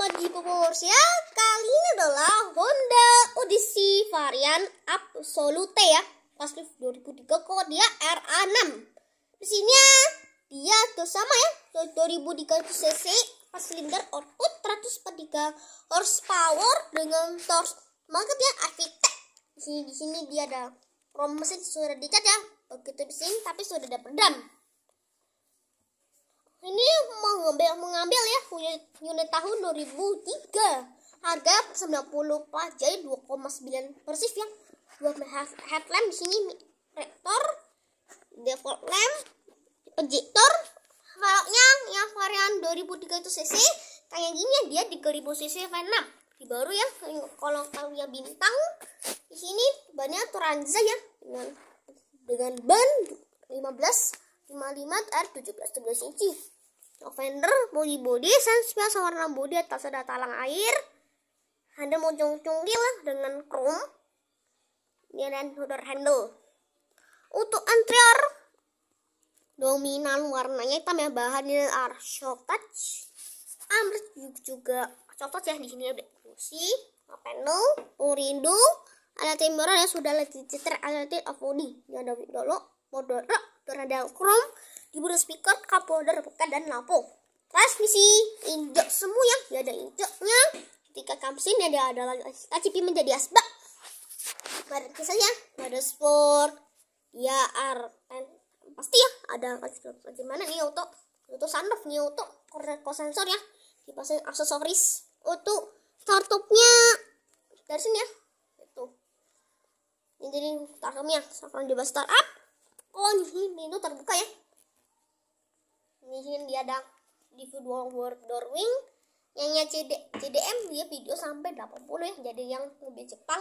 nomor di pengurusan kali ini adalah Honda Odyssey varian Absolute ya. Pas 2003 kok dia RA6. Mesinnya dia tuh sama ya 2003 cc pas silinder output 143 horsepower dengan torque banget ya Avitec. Di sini di sini dia ada rom mesin sudah dicat ya. Begitu di sini tapi sudah ada pedam ini mengambil mengambil ya unit, unit tahun 2003. Harga 94 jadi 2,9 persis yang buat headlamp di sini rektor default lamp projector velgnya yang varian 2003 itu cc kayak gini ya, dia 3000 cc V6 di baru ya kalau yang bintang di sini bannya Turanza ya dengan dengan ban 15 55 R 17 11 inci Offender body body sama warna body atas ada talang air Anda mau cungkil dengan chrome dia dan holder handle untuk interior dominan warnanya hitam ya bahannya are short touch amrit juga short touch ya di sini ada kursi panel urindo ada timburan yang sudah lecet ada tit of body ada dulu rock ada Chrome, diburu speaker, holder bukan dan lampu. Transmisi, injek semua ya ada injeknya Ketika kamsin, ya, ada ada ACP menjadi asbak. Pada kisahnya, pada sport, ya r n pasti ya ada bagaimana nih untuk untuk sunroof nih untuk korek sensor ya dipasang aksesoris untuk startupnya dari sini ya itu ini jadi startupnya sekarang dibahas startup oh di sini pintu terbuka ya di sini dia ada di video World Door Wing yang CD, CDM dia video sampai 80 ya jadi yang lebih Jepang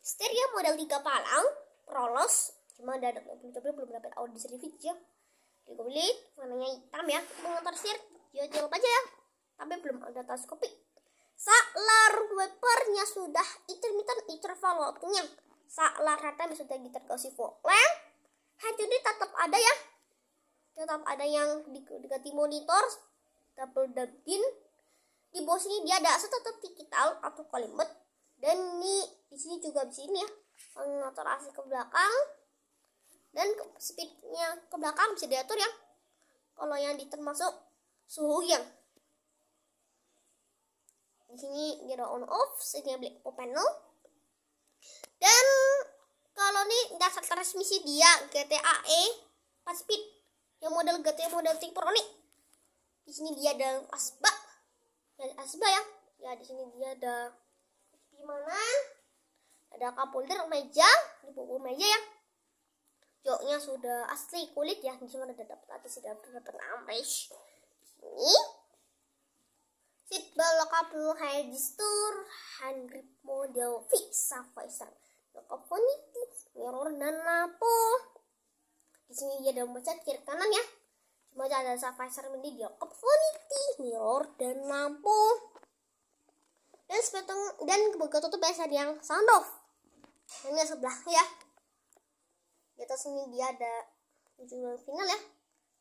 stereo ya, model 3 palang prolos cuma ada tapi belum dapat audio service ya gue beli warnanya hitam ya sir. ya jawab aja ya tapi belum ada tas kopi Saklar wipernya sudah intermittent interval waktunya. Saklar rata sudah gitar gosip Lang head ini tetap ada ya tetap ada yang di, monitor double dubbing di bawah sini dia ada tetap digital atau kalimat dan ini di sini juga di sini ya mengotasi ke belakang dan speednya ke belakang bisa diatur ya kalau yang termasuk suhu yang di sini dia on off sini black panel dan kalau nih dasar transmisi dia GTA E 4 speed yang model GTA model tipe Pro nih di sini dia ada asba dan asba ya ya di sini dia ada gimana ada kapolder meja di bawah meja ya joknya sudah asli kulit ya di sini ada dapat atas sudah dapat amis ini seat belok kabel high gesture hand grip model fix savaisan lokofoniki, mirror, dan lampu. Di sini dia ada membaca kiri kanan ya. Cuma ada Sapphire Mini, lokofoniki, mirror, dan lampu. Dan sepetong dan kebuka tutup biasa yang sound Ini sebelah ya. Di atas sini dia ada judul final ya.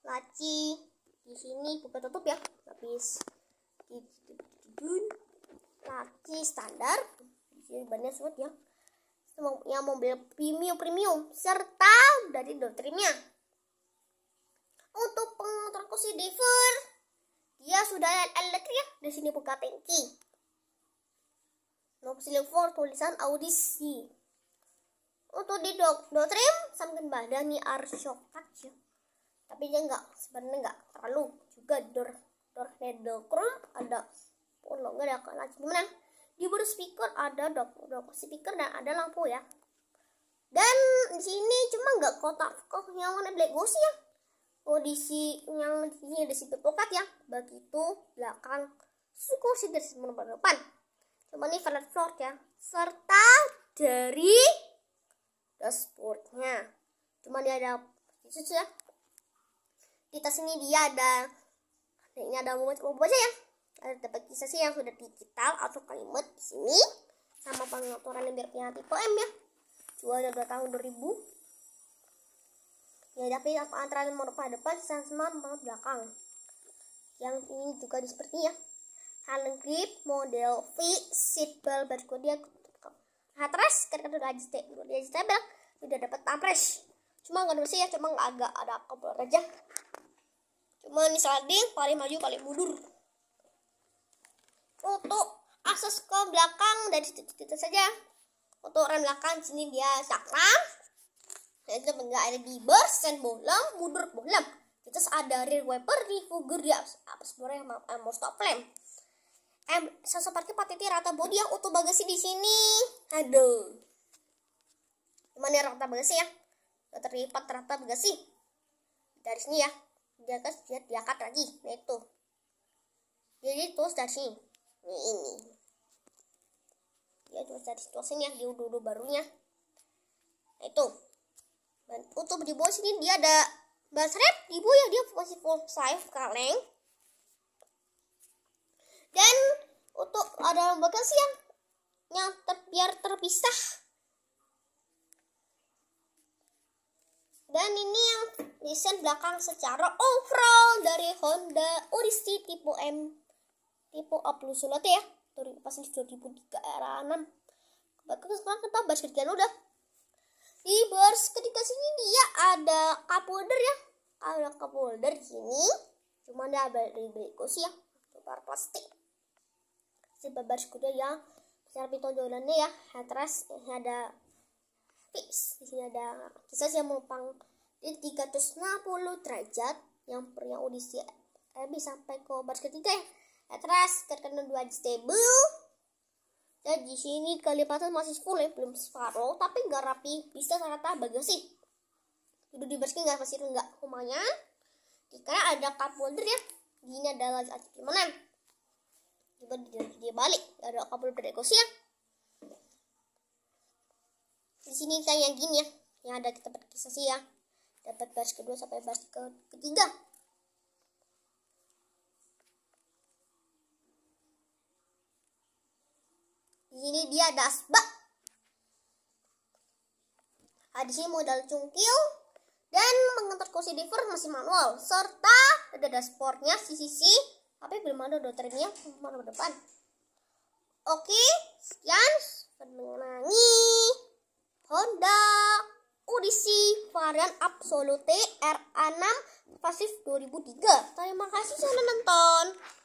Laci, di sini buka tutup ya habis laci standar di sini bannya suat ya yang mobil premium-premium serta dari doktrinnya. Untuk pengontrakku kursi Diver, dia sudah elektrik ya. Di sini buka tangki Nomor silver tulisan audisi. Untuk di dok doktrin harus badani touch ya. Tapi dia enggak sebenarnya enggak terlalu juga door dor chrome ada lo enggak ada lagi gimana? di bawah speaker ada dok dok speaker dan ada lampu ya dan di sini cuma nggak kotak kok yang warna black ghost ya kondisi oh, yang di sini ada situ pokat ya begitu belakang suku dari merupakan depan cuma ini flat floor ya serta dari dashboardnya cuma dia ada susu ya kita sini dia ada ini ada mobil mobil ya ada sih yang sudah digital atau kalimat di sini sama pengaturan yang biar punya M ya jualnya dua tahun 2000 ya tapi apa antara nomor pada depan sama belakang yang ini juga di seperti ya Halen grip model V seatbelt berikut dia nah, terus karena udah aja udah aja tabel udah dapat tampres cuma nggak sih ya cuma nggak agak ada kabel aja cuma ini sliding paling maju paling mundur untuk akses ke belakang dari situ-situ saja untuk rem belakang sini dia kram dan nah, itu enggak ada di bus dan bolong mundur bolong terus ada rear wiper di fuger di apa sebenarnya yang mau stop lem em seperti parkir patiti rata bodi yang utuh bagasi di sini aduh mana rata bagasi ya Gak terlipat rata bagasi dari sini ya dia kan dia diangkat lagi nah itu jadi terus dari sini ini dia cuma cari situasi nih di udu barunya nah, itu dan untuk di bawah sini dia ada basret di bawah ya dia masih full size kaleng dan untuk ada bagasi yang yang ter, biar terpisah dan ini yang desain belakang secara overall dari Honda Odyssey tipe M tipe oblusulot ya dari pas enam, bagus sekarang kita bahas kerjaan udah di bers ketika sini dia ya, ada kapolder ya ada kapolder sini cuma ada beli belikus ya bar plastik si babar kuda yang besar pitonjolannya ya headrest ini ada fix di sini ada kisah yang melupang di 360 derajat yang punya audisi lebih sampai ke baris ketiga ya atras terkena dua stable dan di sini kelipatan masih full ya belum separuh tapi nggak rapi bisa rata sih. duduk di basket nggak pasti enggak rumahnya Karena ada cup holder ya gini adalah alat gimana coba dia, dia balik ada cup holder ya di sini kayak gini ya yang ada kita sih ya dapat baris kedua sampai baris ketiga di sini dia ada nah, di sini modal cungkil dan mengantar kursi diver masih manual serta ada dashboardnya sisi-sisi tapi belum ada dokternya mana depan oke sekian menangi Honda Odyssey varian Absolute RA6 pasif 2003 terima kasih sudah nonton